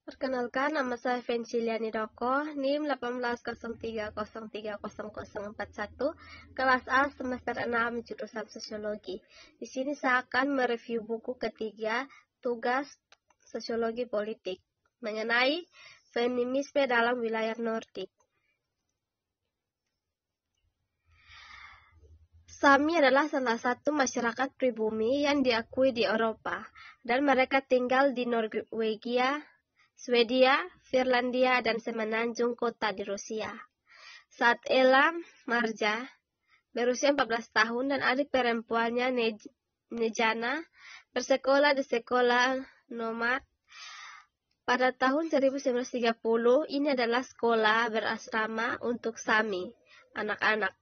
Perkenalkan, nama saya Fencilia Doko, NIM 18030300041, kelas A semester 6 jurusan Sosiologi. Di sini saya akan mereview buku ketiga, Tugas Sosiologi Politik, mengenai feminisme dalam wilayah Nordik. Sami adalah salah satu masyarakat pribumi yang diakui di Eropa, dan mereka tinggal di Norwegia, Swedia, Finlandia, dan semenanjung kota di Rusia. Saat Elam Marja berusia 14 tahun dan adik perempuannya Nejana bersekolah di sekolah nomad pada tahun 1930 ini adalah sekolah berasrama untuk Sami, anak-anak.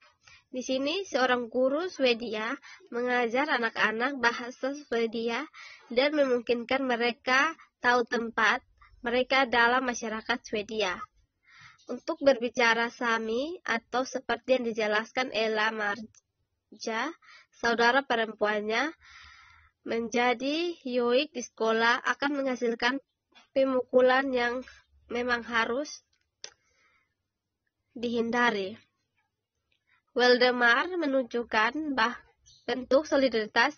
Di sini seorang guru Swedia mengajar anak-anak bahasa Swedia dan memungkinkan mereka tahu tempat, mereka dalam masyarakat Swedia. Untuk berbicara Sami atau seperti yang dijelaskan Ella Marja, saudara perempuannya, menjadi yoik di sekolah akan menghasilkan pemukulan yang memang harus dihindari. Waldemar menunjukkan bahwa bentuk solidaritas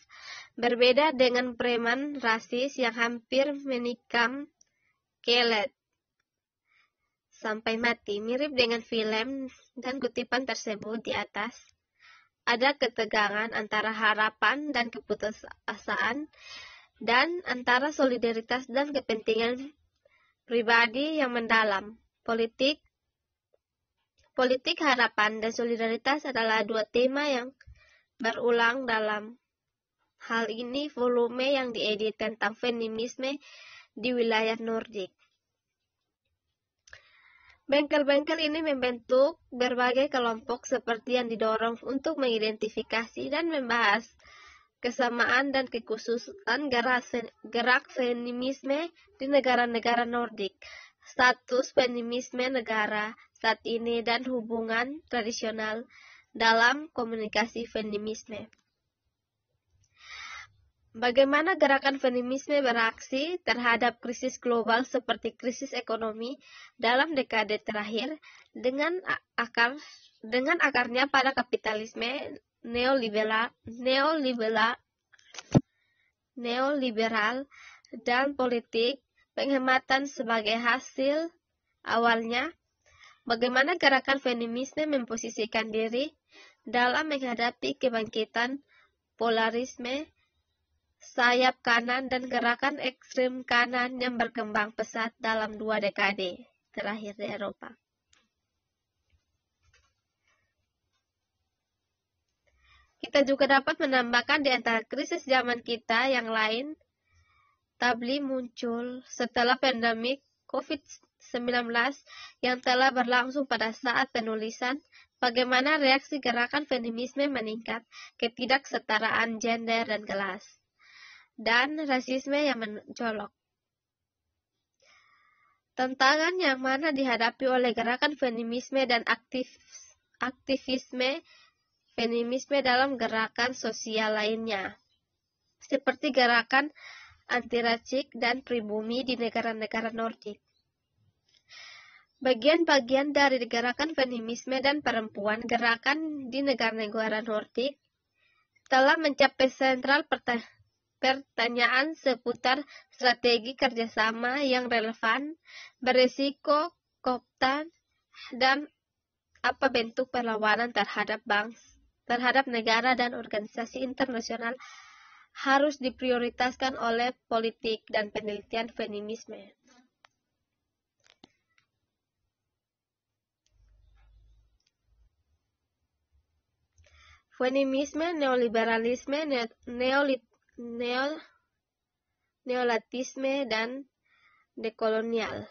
berbeda dengan preman rasis yang hampir menikam Kelet sampai mati mirip dengan film dan kutipan tersebut di atas. Ada ketegangan antara harapan dan keputusasaan dan antara solidaritas dan kepentingan pribadi yang mendalam. Politik Politik harapan dan solidaritas adalah dua tema yang berulang dalam hal ini volume yang diedit tentang feminisme di wilayah Nordik. Bengkel-bengkel ini membentuk berbagai kelompok seperti yang didorong untuk mengidentifikasi dan membahas kesamaan dan kekhususan gerak feminisme di negara-negara Nordik, status feminisme negara saat ini dan hubungan tradisional dalam komunikasi feminisme. Bagaimana gerakan feminisme beraksi terhadap krisis global seperti krisis ekonomi dalam dekade terakhir dengan akar dengan akarnya pada kapitalisme neoliberal neoliberal neoliberal dan politik penghematan sebagai hasil awalnya bagaimana gerakan feminisme memposisikan diri dalam menghadapi kebangkitan polarisme sayap kanan dan gerakan ekstrem kanan yang berkembang pesat dalam dua dekade terakhir di Eropa. Kita juga dapat menambahkan di antara krisis zaman kita yang lain, tabli muncul setelah pandemik COVID-19 yang telah berlangsung pada saat penulisan bagaimana reaksi gerakan feminisme meningkat, ketidaksetaraan gender dan kelas dan rasisme yang mencolok. Tantangan yang mana dihadapi oleh gerakan feminisme dan aktif, aktivisme feminisme dalam gerakan sosial lainnya, seperti gerakan antiracik dan pribumi di negara-negara Nordik. Bagian-bagian dari gerakan feminisme dan perempuan gerakan di negara-negara Nordik telah mencapai sentral pertahanan pertanyaan seputar strategi kerjasama yang relevan, berisiko, koptan, dan apa bentuk perlawanan terhadap bank, terhadap negara dan organisasi internasional harus diprioritaskan oleh politik dan penelitian feminisme. Feminisme, neoliberalisme, neolit neo, neolatisme dan dekolonial.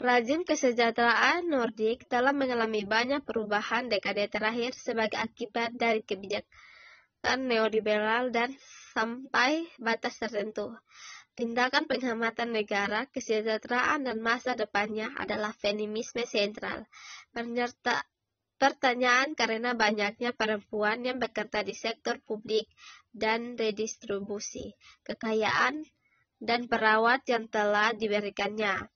Rajin kesejahteraan Nordik telah mengalami banyak perubahan dekade terakhir sebagai akibat dari kebijakan neoliberal dan sampai batas tertentu. Tindakan penghematan negara, kesejahteraan, dan masa depannya adalah feminisme sentral, Pertanyaan karena banyaknya perempuan yang bekerja di sektor publik dan redistribusi kekayaan dan perawat yang telah diberikannya.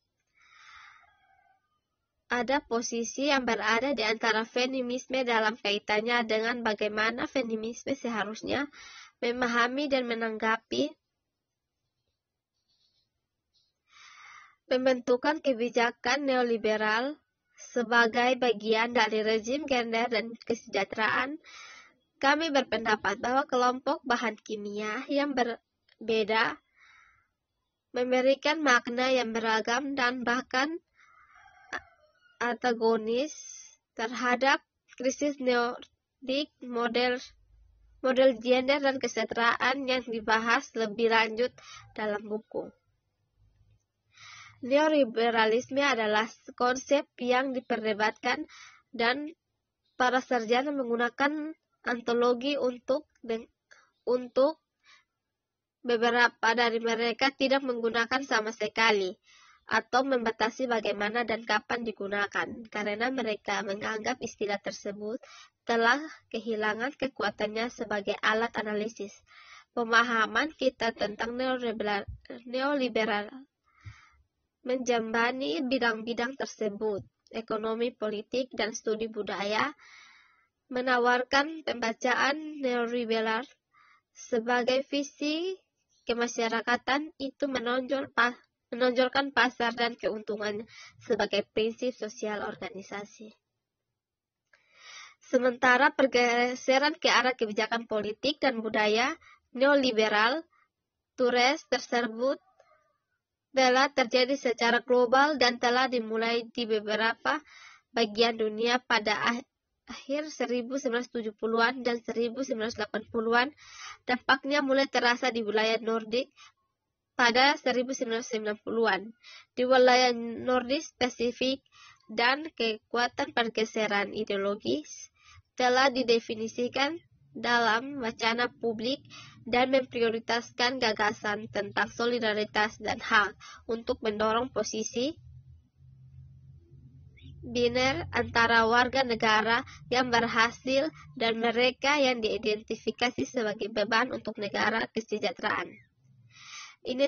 Ada posisi yang berada di antara feminisme dalam kaitannya dengan bagaimana feminisme seharusnya memahami dan menanggapi pembentukan kebijakan neoliberal sebagai bagian dari rezim gender dan kesejahteraan, kami berpendapat bahwa kelompok bahan kimia yang berbeda memberikan makna yang beragam dan bahkan antagonis terhadap krisis neodik model model gender dan kesejahteraan yang dibahas lebih lanjut dalam buku. Neoliberalisme adalah konsep yang diperdebatkan dan para sarjana menggunakan antologi untuk untuk beberapa dari mereka tidak menggunakan sama sekali atau membatasi bagaimana dan kapan digunakan karena mereka menganggap istilah tersebut telah kehilangan kekuatannya sebagai alat analisis. Pemahaman kita tentang neoliberal, neoliberal menjambani bidang-bidang tersebut, ekonomi, politik, dan studi budaya, menawarkan pembacaan neoliberal sebagai visi kemasyarakatan itu menonjol pas, menonjolkan pasar dan keuntungan sebagai prinsip sosial organisasi. Sementara pergeseran ke arah kebijakan politik dan budaya neoliberal, Tures tersebut telah terjadi secara global dan telah dimulai di beberapa bagian dunia pada ah-, akhir 1970-an dan 1980-an. Dampaknya mulai terasa di wilayah Nordik pada 1990-an, di wilayah Nordik spesifik dan kekuatan pergeseran ideologis telah didefinisikan dalam wacana publik dan memprioritaskan gagasan tentang solidaritas dan hak untuk mendorong posisi biner antara warga negara yang berhasil dan mereka yang diidentifikasi sebagai beban untuk negara kesejahteraan. Ini,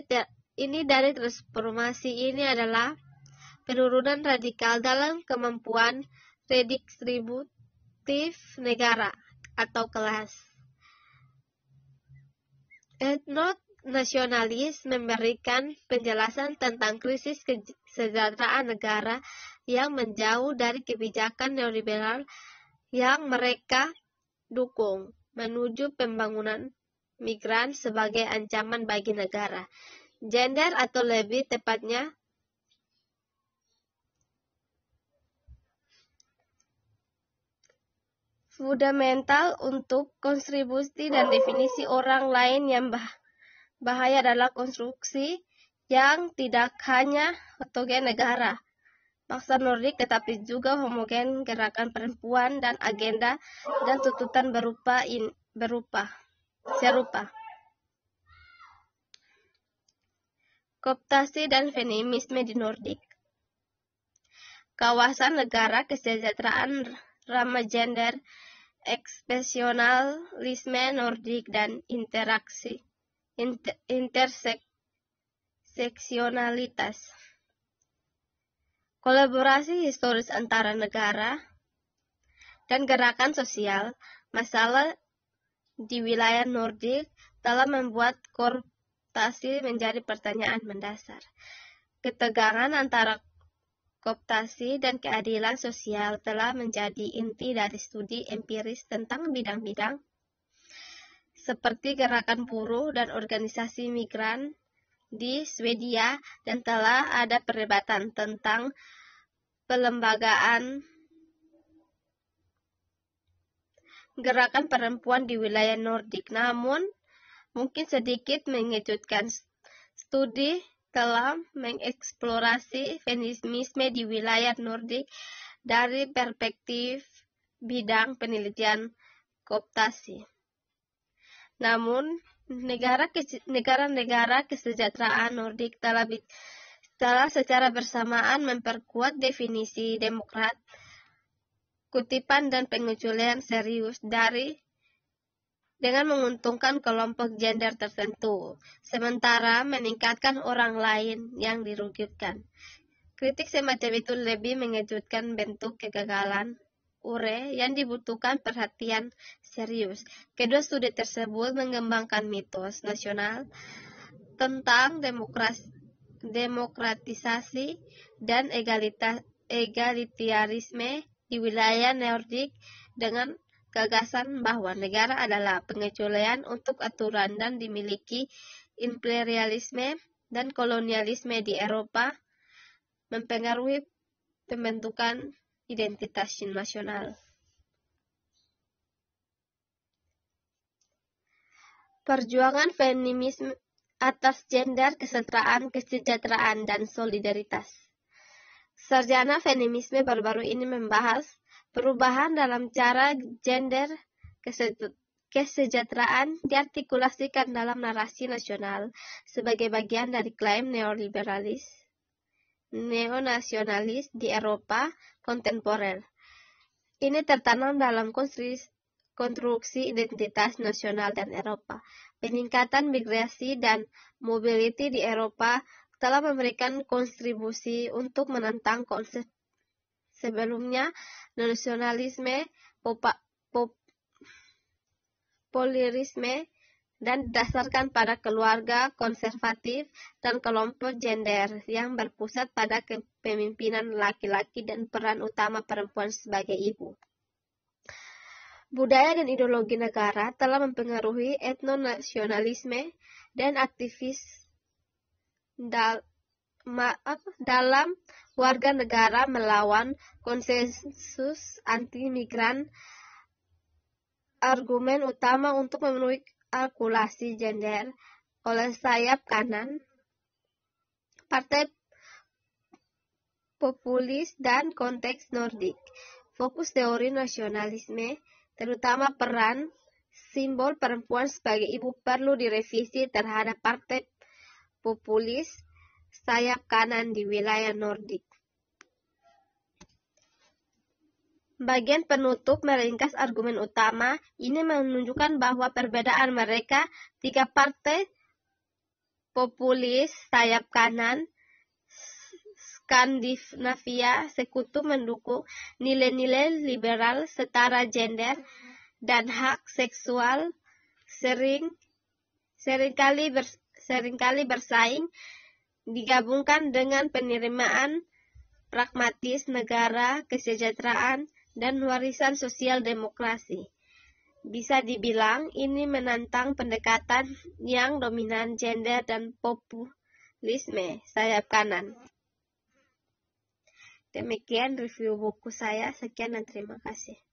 ini dari transformasi ini adalah penurunan radikal dalam kemampuan redistributif negara atau kelas. Etno-nasionalis memberikan penjelasan tentang krisis kesejahteraan negara yang menjauh dari kebijakan neoliberal yang mereka dukung menuju pembangunan migran sebagai ancaman bagi negara. Gender atau lebih tepatnya fundamental untuk kontribusi dan definisi orang lain yang bah bahaya adalah konstruksi yang tidak hanya otogen negara, bangsa Nordik tetapi juga homogen gerakan perempuan dan agenda dan tuntutan berupa in, berupa serupa. koptasi dan feminisme di Nordik. Kawasan negara kesejahteraan ramah gender ekspresionalisme Nordik dan interaksi inter, interseksionalitas. Kolaborasi historis antara negara dan gerakan sosial masalah di wilayah Nordik telah membuat korporasi menjadi pertanyaan mendasar. Ketegangan antara kooptasi dan keadilan sosial telah menjadi inti dari studi empiris tentang bidang-bidang seperti gerakan buruh dan organisasi migran di Swedia dan telah ada perdebatan tentang pelembagaan gerakan perempuan di wilayah Nordik. Namun, mungkin sedikit mengejutkan studi telah mengeksplorasi feminisme di wilayah Nordik dari perspektif bidang penelitian koptasi. Namun, negara-negara kesejahteraan Nordik telah, telah secara bersamaan memperkuat definisi demokrat, kutipan dan pengecualian serius dari dengan menguntungkan kelompok gender tertentu, sementara meningkatkan orang lain yang dirugikan. Kritik semacam itu lebih mengejutkan bentuk kegagalan ure yang dibutuhkan perhatian serius. Kedua studi tersebut mengembangkan mitos nasional tentang demokrasi, demokratisasi dan egalita, egalitarisme di wilayah Nordik dengan gagasan bahwa negara adalah pengecualian untuk aturan dan dimiliki imperialisme dan kolonialisme di Eropa mempengaruhi pembentukan identitas nasional. Perjuangan feminisme atas gender, kesetaraan, kesejahteraan, dan solidaritas. Sarjana feminisme baru-baru ini membahas Perubahan dalam cara gender kesejahteraan diartikulasikan dalam narasi nasional sebagai bagian dari klaim neoliberalis neonasionalis di Eropa kontemporer. Ini tertanam dalam konstruksi identitas nasional dan Eropa. Peningkatan migrasi dan mobility di Eropa telah memberikan kontribusi untuk menentang konsep Sebelumnya, nasionalisme, popa, pop, polirisme, dan dasarkan pada keluarga konservatif dan kelompok gender yang berpusat pada kepemimpinan laki-laki dan peran utama perempuan sebagai ibu. Budaya dan ideologi negara telah mempengaruhi etnonasionalisme dan aktivis dal maaf dalam warga negara melawan konsensus anti migran argumen utama untuk memenuhi akulasi gender oleh sayap kanan partai populis dan konteks Nordik. Fokus teori nasionalisme, terutama peran simbol perempuan sebagai ibu perlu direvisi terhadap partai populis sayap kanan di wilayah Nordik. Bagian penutup meringkas argumen utama ini menunjukkan bahwa perbedaan mereka tiga partai populis sayap kanan Skandinavia sekutu mendukung nilai-nilai liberal setara gender dan hak seksual sering seringkali ber, seringkali bersaing digabungkan dengan penerimaan pragmatis negara, kesejahteraan, dan warisan sosial demokrasi. Bisa dibilang ini menantang pendekatan yang dominan gender dan populisme sayap kanan. Demikian review buku saya. Sekian dan terima kasih.